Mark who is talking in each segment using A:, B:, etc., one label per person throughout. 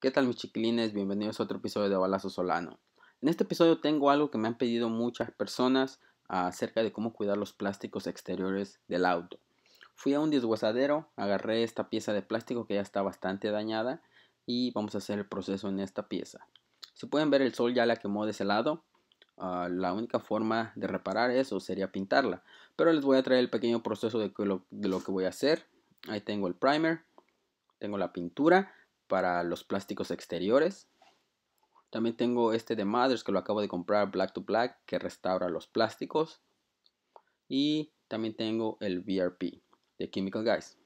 A: ¿Qué tal mis chiquilines? Bienvenidos a otro episodio de Balazo Solano. En este episodio tengo algo que me han pedido muchas personas ah, acerca de cómo cuidar los plásticos exteriores del auto. Fui a un desguazadero, agarré esta pieza de plástico que ya está bastante dañada y vamos a hacer el proceso en esta pieza. Si pueden ver el sol ya la quemó de ese lado. Ah, la única forma de reparar eso sería pintarla. Pero les voy a traer el pequeño proceso de lo que voy a hacer. Ahí tengo el primer, tengo la pintura para los plásticos exteriores. También tengo este de Mothers que lo acabo de comprar, Black to Black, que restaura los plásticos. Y también tengo el VRP de Chemical Guys.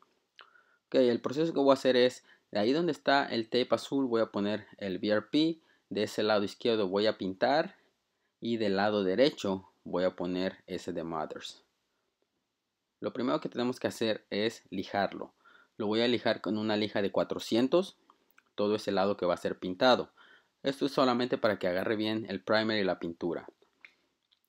A: Ok, el proceso que voy a hacer es, de ahí donde está el tape azul voy a poner el VRP. De ese lado izquierdo voy a pintar y del lado derecho voy a poner ese de Mothers. Lo primero que tenemos que hacer es lijarlo. Lo voy a lijar con una lija de 400 todo ese lado que va a ser pintado. Esto es solamente para que agarre bien el primer y la pintura.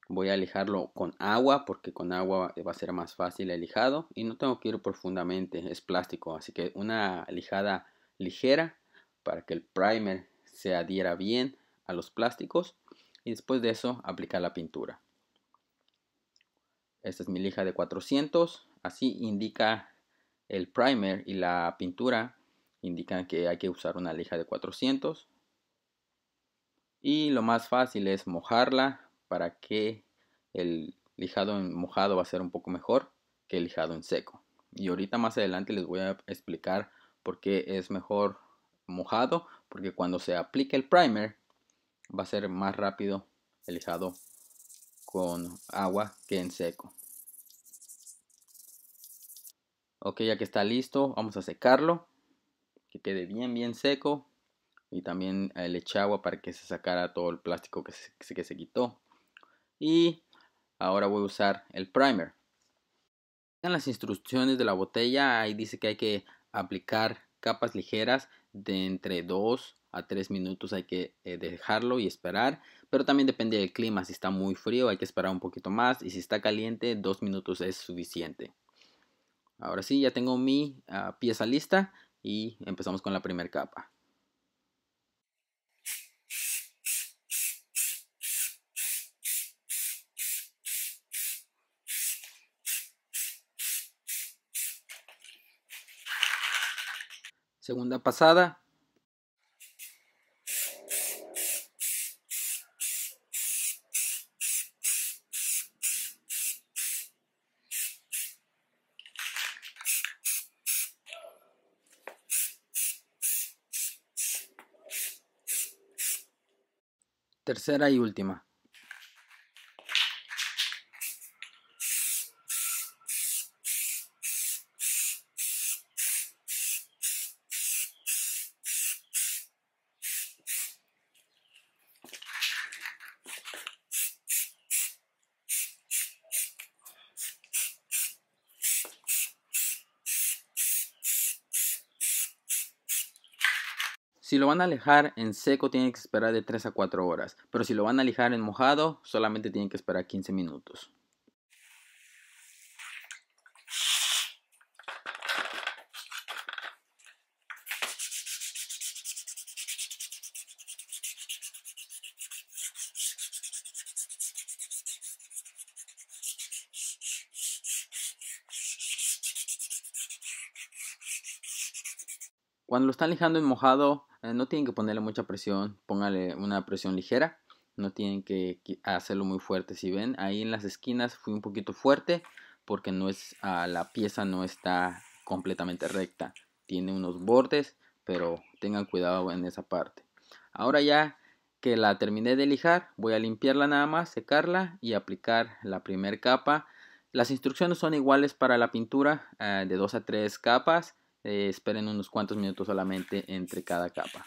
A: Voy a lijarlo con agua porque con agua eh, va a ser más fácil el lijado y no tengo que ir profundamente, es plástico, así que una lijada ligera para que el primer se adhiera bien a los plásticos y después de eso aplicar la pintura. Esta es mi lija de 400, así indica el primer y la pintura indican que hay que usar una lija de 400. Y lo más fácil es mojarla para que el lijado en mojado va a ser un poco mejor que el lijado en seco. Y ahorita más adelante les voy a explicar por qué es mejor mojado, porque cuando se aplique el primer va a ser más rápido el lijado con agua que en seco. Ok, ya que está listo, vamos a secarlo que quede bien, bien seco. Y también eh, le eché agua para que se sacara todo el plástico que se, que se quitó. Y ahora voy a usar el primer. En las instrucciones de la botella ahí dice que hay que aplicar capas ligeras de entre 2 a 3 minutos hay que eh, dejarlo y esperar. Pero también depende del clima. Si está muy frío hay que esperar un poquito más. Y si está caliente 2 minutos es suficiente. Ahora sí, ya tengo mi ah, pieza lista y empezamos con la primera capa. Segunda pasada Tercera y última. Si lo van a lijar en seco tienen que esperar de 3 a 4 horas, pero si lo van a lijar en mojado solamente tienen que esperar 15 minutos. Cuando lo están lijando en mojado, eh, no tienen que ponerle mucha presión, póngale una presión ligera, no tienen que hacerlo muy fuerte. Si ven, ahí en las esquinas fui un poquito fuerte porque no es, ah, la pieza no está completamente recta, tiene unos bordes, pero tengan cuidado en esa parte. Ahora ya que la terminé de lijar, voy a limpiarla nada más, secarla y aplicar la primera capa. Las instrucciones son iguales para la pintura eh, de 2 a 3 capas eh, esperen unos cuantos minutos solamente entre cada capa.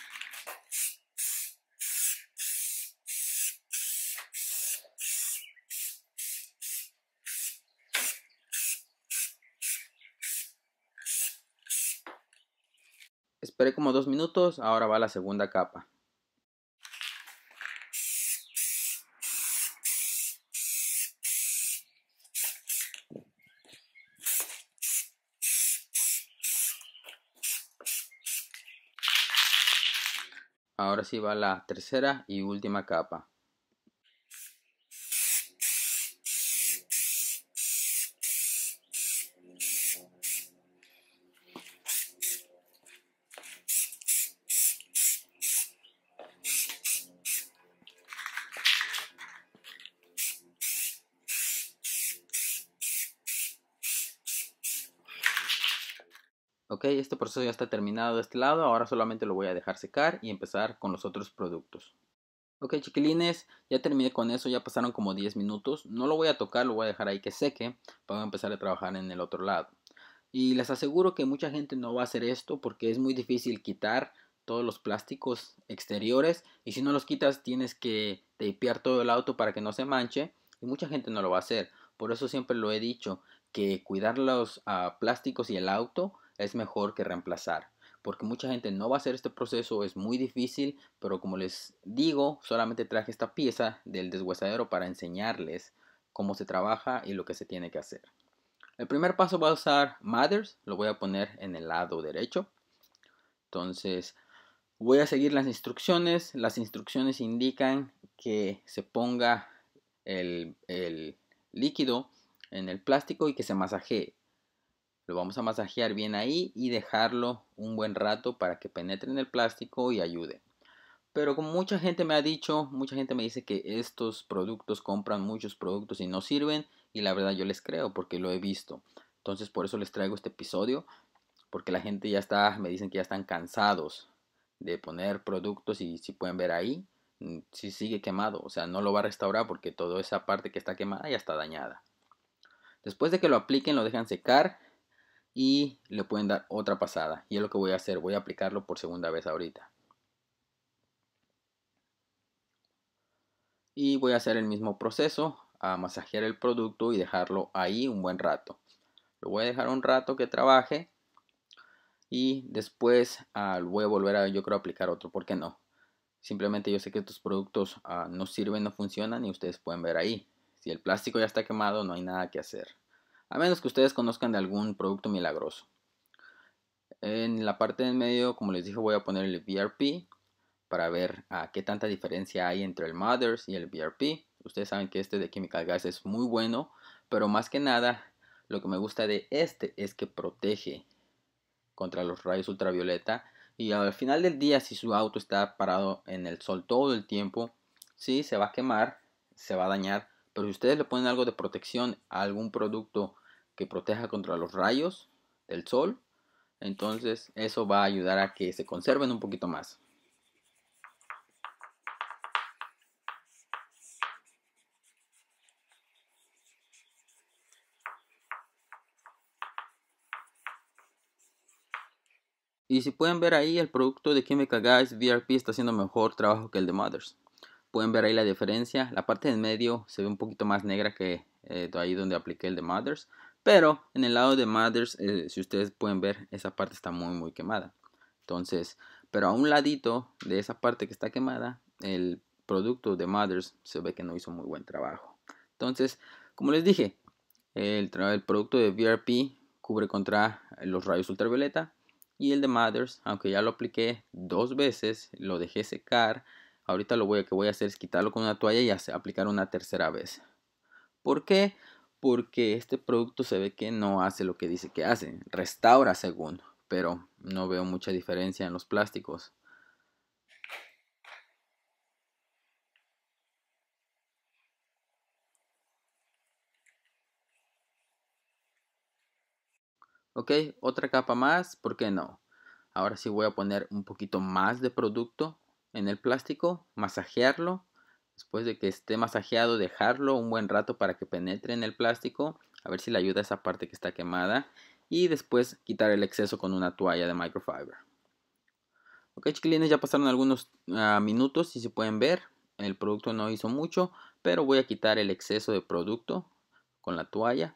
A: Esperé como dos minutos, ahora va la segunda capa. Ahora sí va la tercera y última capa. Ok, este proceso ya está terminado de este lado, ahora solamente lo voy a dejar secar y empezar con los otros productos. Ok chiquilines, ya terminé con eso, ya pasaron como 10 minutos, no lo voy a tocar, lo voy a dejar ahí que seque para empezar a trabajar en el otro lado. Y les aseguro que mucha gente no va a hacer esto porque es muy difícil quitar todos los plásticos exteriores y si no los quitas tienes que tapear todo el auto para que no se manche y mucha gente no lo va a hacer. Por eso siempre lo he dicho, que cuidar los ah, plásticos y el auto es mejor que reemplazar. Porque mucha gente no va a hacer este proceso, es muy difícil, pero como les digo, solamente traje esta pieza del deshuesadero para enseñarles cómo se trabaja y lo que se tiene que hacer. El primer paso va a usar Mathers, lo voy a poner en el lado derecho. Entonces voy a seguir las instrucciones. Las instrucciones indican que se ponga el, el líquido en el plástico y que se masajee. Lo vamos a masajear bien ahí y dejarlo un buen rato para que penetre en el plástico y ayude. Pero como mucha gente me ha dicho, mucha gente me dice que estos productos compran muchos productos y no sirven. Y la verdad yo les creo porque lo he visto. Entonces por eso les traigo este episodio. Porque la gente ya está, me dicen que ya están cansados de poner productos y si pueden ver ahí, mm, si sigue quemado. O sea, no lo va a restaurar porque toda esa parte que está quemada ya está dañada. Después de que lo apliquen, lo dejan secar y le pueden dar otra pasada. Y es lo que voy a hacer, voy a aplicarlo por segunda vez ahorita. Y voy a hacer el mismo proceso, a masajear el producto y dejarlo ahí un buen rato. Lo voy a dejar un rato que trabaje y después al ah, voy a volver a, yo creo, aplicar otro, ¿por qué no? Simplemente yo sé que estos productos ah, no sirven, no funcionan y ustedes pueden ver ahí. Si el plástico ya está quemado, no hay nada que hacer a menos que ustedes conozcan de algún producto milagroso. En la parte en medio, como les dije, voy a poner el VRP para ver a ah, qué tanta diferencia hay entre el Mothers y el VRP. Ustedes saben que este de Chemical Gas es muy bueno, pero más que nada, lo que me gusta de este es que protege contra los rayos ultravioleta. Y al final del día, si su auto está parado en el sol todo el tiempo, sí, se va a quemar, se va a dañar, pero si ustedes le ponen algo de protección a algún producto que proteja contra los rayos del sol, entonces eso va a ayudar a que se conserven un poquito más. Y si pueden ver ahí, el producto de Chemical Guys VRP está haciendo mejor trabajo que el de Mothers. Pueden ver ahí la diferencia. La parte en medio se ve un poquito más negra que eh, ahí donde apliqué el de Mothers. Pero en el lado de Mothers, eh, si ustedes pueden ver, esa parte está muy muy quemada. Entonces, pero a un ladito de esa parte que está quemada, el producto de Mothers se ve que no hizo muy buen trabajo. Entonces, como les dije, el, el producto de VRP cubre contra los rayos ultravioleta y el de Mothers, aunque ya lo apliqué dos veces, lo dejé secar Ahorita lo voy, que voy a hacer es quitarlo con una toalla y aplicar una tercera vez. ¿Por qué? Porque este producto se ve que no hace lo que dice que hace. Restaura según, pero no veo mucha diferencia en los plásticos. Ok, otra capa más, ¿por qué no? Ahora sí voy a poner un poquito más de producto en el plástico, masajearlo, después de que esté masajeado dejarlo un buen rato para que penetre en el plástico, a ver si le ayuda esa parte que está quemada y después quitar el exceso con una toalla de microfiber. Ok chiquilines, ya pasaron algunos ah, minutos y se pueden ver, el producto no hizo mucho, pero voy a quitar el exceso de producto con la toalla.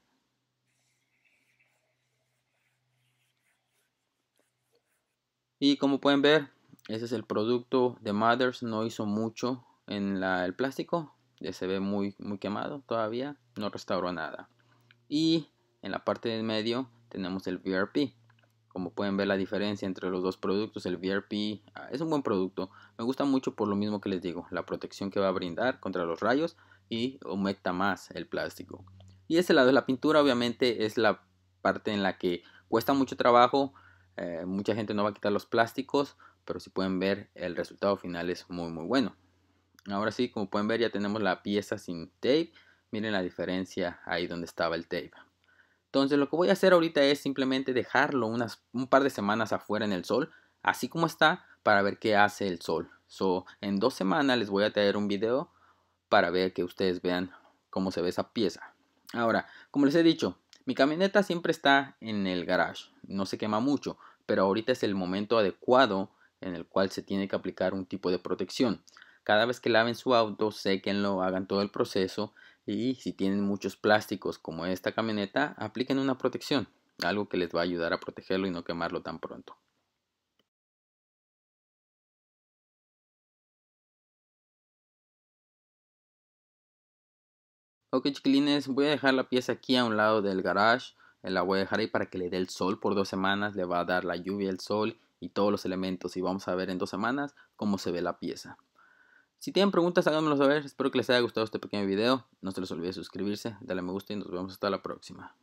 A: Y como pueden ver, ese es el producto de Mothers. No hizo mucho en la, el plástico. Ya se ve muy, muy quemado todavía. No restauró nada. Y en la parte del medio tenemos el VRP. Como pueden ver la diferencia entre los dos productos, el VRP ah, es un buen producto. Me gusta mucho por lo mismo que les digo, la protección que va a brindar contra los rayos y humecta más el plástico. Y ese lado de la pintura obviamente es la parte en la que cuesta mucho trabajo, eh, mucha gente no va a quitar los plásticos, pero si pueden ver el resultado final es muy muy bueno ahora sí como pueden ver ya tenemos la pieza sin tape miren la diferencia ahí donde estaba el tape entonces lo que voy a hacer ahorita es simplemente dejarlo un par de semanas afuera en el sol así como está para ver qué hace el sol so, en dos semanas les voy a traer un video para ver que ustedes vean cómo se ve esa pieza ahora como les he dicho mi camioneta siempre está en el garage no se quema mucho pero ahorita es el momento adecuado en el cual se tiene que aplicar un tipo de protección. Cada vez que laven su auto, séquenlo, hagan todo el proceso y si tienen muchos plásticos como esta camioneta, apliquen una protección, algo que les va a ayudar a protegerlo y no quemarlo tan pronto. Ok chiquilines, voy a dejar la pieza aquí a un lado del garage, eh, la voy a dejar ahí para que le dé el sol por dos semanas, le va a dar la lluvia, el sol y todos los elementos y vamos a ver en dos semanas cómo se ve la pieza. Si tienen preguntas háganmelo saber, espero que les haya gustado este pequeño video, no se les olvide suscribirse, darle me gusta y nos vemos hasta la próxima.